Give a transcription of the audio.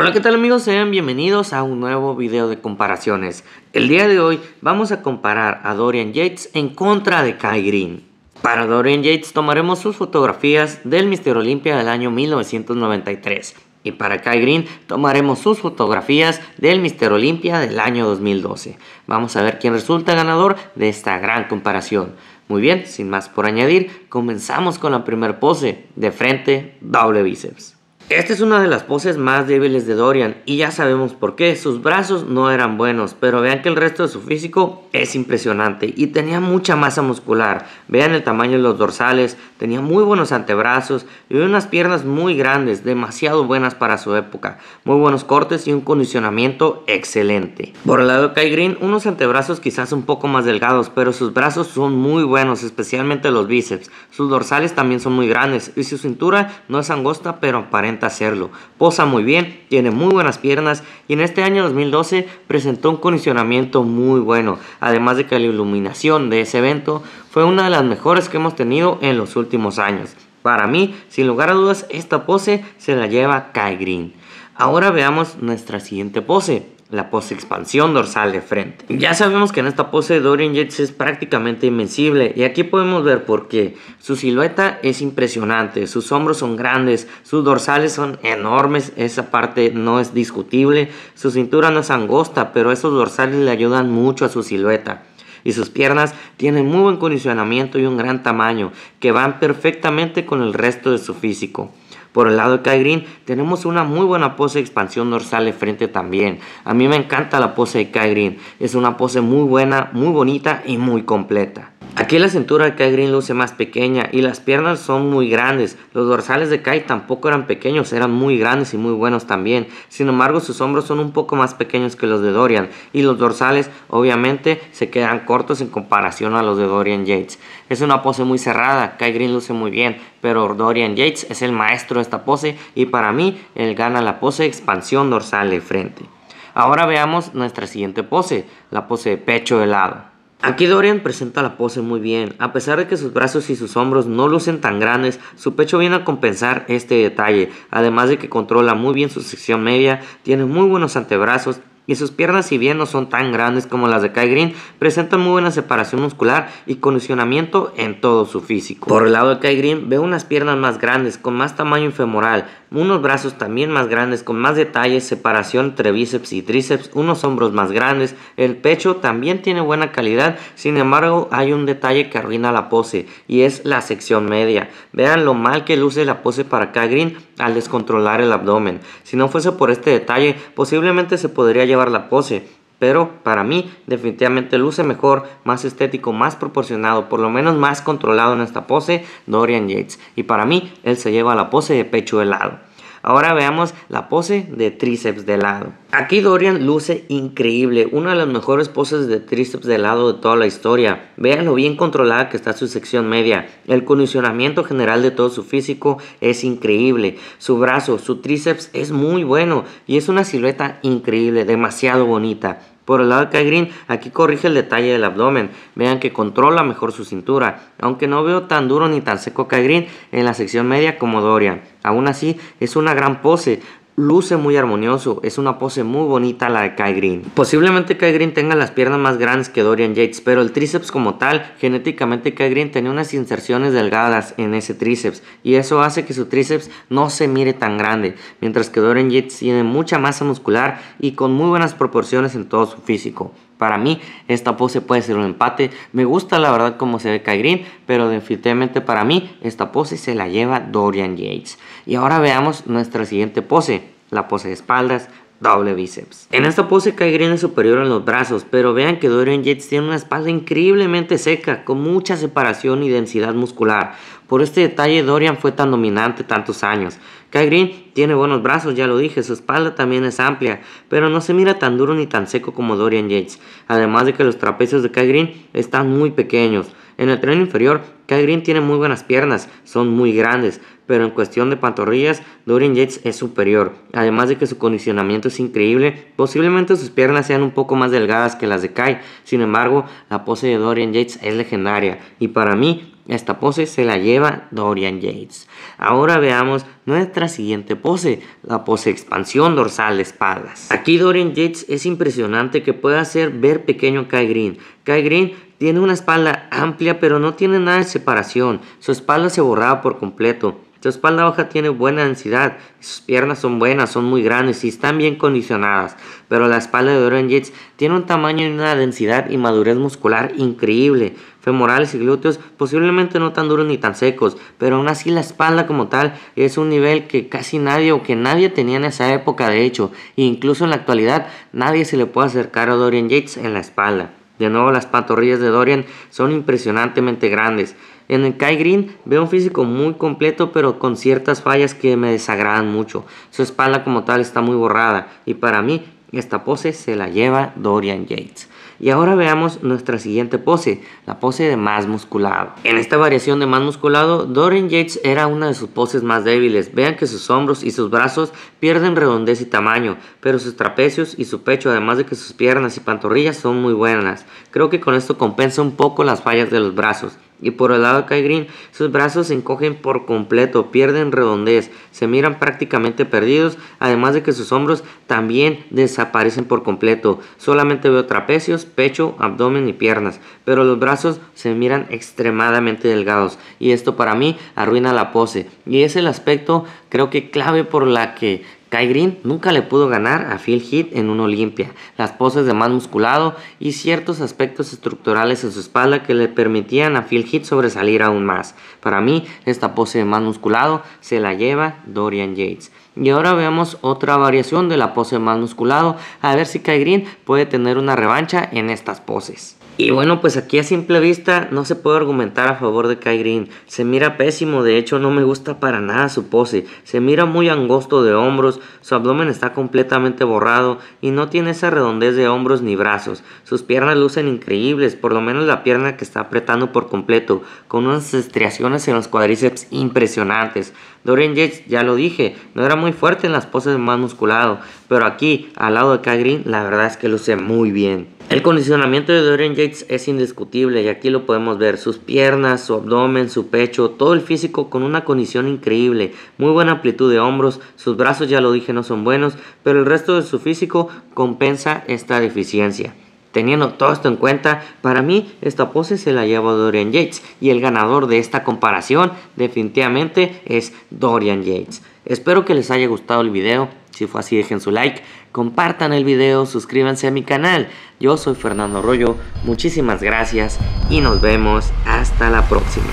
Hola qué tal amigos, sean bienvenidos a un nuevo video de comparaciones. El día de hoy vamos a comparar a Dorian Yates en contra de Kai Green. Para Dorian Yates tomaremos sus fotografías del Mister Olympia del año 1993 y para Kai Green tomaremos sus fotografías del Mister Olympia del año 2012. Vamos a ver quién resulta ganador de esta gran comparación. Muy bien, sin más por añadir, comenzamos con la primer pose de frente, doble bíceps. Esta es una de las poses más débiles de Dorian y ya sabemos por qué, sus brazos no eran buenos, pero vean que el resto de su físico es impresionante y tenía mucha masa muscular, vean el tamaño de los dorsales, tenía muy buenos antebrazos y unas piernas muy grandes, demasiado buenas para su época, muy buenos cortes y un condicionamiento excelente. Por el lado de Kai Green, unos antebrazos quizás un poco más delgados, pero sus brazos son muy buenos, especialmente los bíceps, sus dorsales también son muy grandes y su cintura no es angosta pero aparente hacerlo. Posa muy bien, tiene muy buenas piernas y en este año 2012 presentó un condicionamiento muy bueno. Además de que la iluminación de ese evento fue una de las mejores que hemos tenido en los últimos años. Para mí, sin lugar a dudas, esta pose se la lleva Kai Green. Ahora veamos nuestra siguiente pose la pose expansión dorsal de frente. Ya sabemos que en esta pose Dorian Yates es prácticamente invencible y aquí podemos ver por qué. Su silueta es impresionante, sus hombros son grandes, sus dorsales son enormes, esa parte no es discutible, su cintura no es angosta, pero esos dorsales le ayudan mucho a su silueta y sus piernas tienen muy buen condicionamiento y un gran tamaño que van perfectamente con el resto de su físico. Por el lado de Kai Green tenemos una muy buena pose de expansión dorsal de frente también. A mí me encanta la pose de Kai Green. Es una pose muy buena, muy bonita y muy completa. Aquí la cintura de Kai Green luce más pequeña y las piernas son muy grandes. Los dorsales de Kai tampoco eran pequeños, eran muy grandes y muy buenos también. Sin embargo, sus hombros son un poco más pequeños que los de Dorian y los dorsales obviamente se quedan cortos en comparación a los de Dorian Yates. Es una pose muy cerrada, Kai Green luce muy bien, pero Dorian Yates es el maestro de esta pose y para mí él gana la pose expansión dorsal de frente. Ahora veamos nuestra siguiente pose, la pose de pecho helado. Aquí Dorian presenta la pose muy bien, a pesar de que sus brazos y sus hombros no lucen tan grandes, su pecho viene a compensar este detalle, además de que controla muy bien su sección media, tiene muy buenos antebrazos y sus piernas, si bien no son tan grandes como las de Kai Green, presentan muy buena separación muscular y condicionamiento en todo su físico. Por el lado de Kai Green, ve unas piernas más grandes, con más tamaño femoral unos brazos también más grandes, con más detalles, separación entre bíceps y tríceps, unos hombros más grandes, el pecho también tiene buena calidad, sin embargo hay un detalle que arruina la pose y es la sección media. Vean lo mal que luce la pose para Kai Green al descontrolar el abdomen. Si no fuese por este detalle, posiblemente se podría llevar la pose, pero para mí definitivamente luce mejor, más estético, más proporcionado, por lo menos más controlado en esta pose Dorian Yates. Y para mí él se lleva la pose de pecho helado. Ahora veamos la pose de tríceps de lado. Aquí Dorian luce increíble, una de las mejores poses de tríceps de lado de toda la historia. Vean lo bien controlada que está su sección media. El condicionamiento general de todo su físico es increíble. Su brazo, su tríceps es muy bueno y es una silueta increíble, demasiado bonita. Por el lado de Kai Green, aquí corrige el detalle del abdomen. Vean que controla mejor su cintura. Aunque no veo tan duro ni tan seco Kai Green en la sección media como Dorian. Aún así, es una gran pose luce muy armonioso. Es una pose muy bonita la de Kai Green. Posiblemente Kai Green tenga las piernas más grandes que Dorian Yates, pero el tríceps como tal, genéticamente Kai Green tenía unas inserciones delgadas en ese tríceps y eso hace que su tríceps no se mire tan grande, mientras que Dorian Yates tiene mucha masa muscular y con muy buenas proporciones en todo su físico. Para mí, esta pose puede ser un empate. Me gusta la verdad cómo se ve Kai Green, pero definitivamente para mí, esta pose se la lleva Dorian Yates. Y ahora veamos nuestra siguiente pose, la pose de espaldas, doble bíceps. En esta pose cae Green superior en los brazos, pero vean que Dorian Yates tiene una espalda increíblemente seca, con mucha separación y densidad muscular. Por este detalle Dorian fue tan dominante tantos años. Kai Green tiene buenos brazos, ya lo dije, su espalda también es amplia, pero no se mira tan duro ni tan seco como Dorian Yates, además de que los trapecios de Kai Green están muy pequeños. En el tren inferior, Kai Green tiene muy buenas piernas, son muy grandes, pero en cuestión de pantorrillas, Dorian Yates es superior. Además de que su condicionamiento es increíble, posiblemente sus piernas sean un poco más delgadas que las de Kai. Sin embargo, la pose de Dorian Yates es legendaria y para mí esta pose se la lleva Dorian Yates. Ahora veamos nuestra siguiente pose, la pose expansión dorsal de espaldas. Aquí Dorian Yates es impresionante que pueda hacer ver pequeño Kai Green. Kai Green tiene una espalda amplia pero no tiene nada de separación. Su espalda se borraba por completo. Su espalda baja tiene buena densidad, sus piernas son buenas, son muy grandes y están bien condicionadas, pero la espalda de Dorian Yates tiene un tamaño y una densidad y madurez muscular increíble. Femorales y glúteos posiblemente no tan duros ni tan secos, pero aún así la espalda como tal es un nivel que casi nadie o que nadie tenía en esa época de hecho, e incluso en la actualidad nadie se le puede acercar a Dorian Yates en la espalda. De nuevo, las pantorrillas de Dorian son impresionantemente grandes. En el Kai Green veo un físico muy completo, pero con ciertas fallas que me desagradan mucho. Su espalda como tal está muy borrada y para mí esta pose se la lleva Dorian Yates. Y ahora veamos nuestra siguiente pose, la pose de más musculado. En esta variación de más musculado, Dorian Yates era una de sus poses más débiles. Vean que sus hombros y sus brazos pierden redondez y tamaño, pero sus trapecios y su pecho, además de que sus piernas y pantorrillas son muy buenas. Creo que con esto compensa un poco las fallas de los brazos. Y por el lado de Kai Green, sus brazos se encogen por completo, pierden redondez, se miran prácticamente perdidos, además de que sus hombros también desaparecen por completo. Solamente veo trapecios, pecho, abdomen y piernas, pero los brazos se miran extremadamente delgados y esto para mí arruina la pose. Y es el aspecto creo que clave por la que Kai Green nunca le pudo ganar a Phil Heath en un Olimpia. Las poses de más musculado y ciertos aspectos estructurales en su espalda que le permitían a Phil Heath sobresalir aún más. Para mí, esta pose de más musculado se la lleva Dorian Yates. Y ahora veamos otra variación de la pose de más musculado, a ver si Kai Green puede tener una revancha en estas poses. Y bueno, pues aquí a simple vista no se puede argumentar a favor de Kai Green. Se mira pésimo, de hecho no me gusta para nada su pose. Se mira muy angosto de hombros, su abdomen está completamente borrado y no tiene esa redondez de hombros ni brazos. Sus piernas lucen increíbles, por lo menos la pierna que está apretando por completo, con unas estriaciones en los cuadríceps impresionantes. Dorian Yates, ya lo dije, no era muy fuerte en las poses más musculado, pero aquí, al lado de Kai Green, la verdad es que luce muy bien. El condicionamiento de Dorian Yates es indiscutible y aquí lo podemos ver, sus piernas, su abdomen, su pecho, todo el físico con una condición increíble, muy buena amplitud de hombros, sus brazos ya lo dije no son buenos, pero el resto de su físico compensa esta deficiencia. Teniendo todo esto en cuenta, para mí esta pose se la lleva Dorian Yates y el ganador de esta comparación definitivamente es Dorian Yates. Espero que les haya gustado el video. Si fue así, dejen su like, compartan el video, suscríbanse a mi canal. Yo soy Fernando Arroyo, muchísimas gracias y nos vemos hasta la próxima.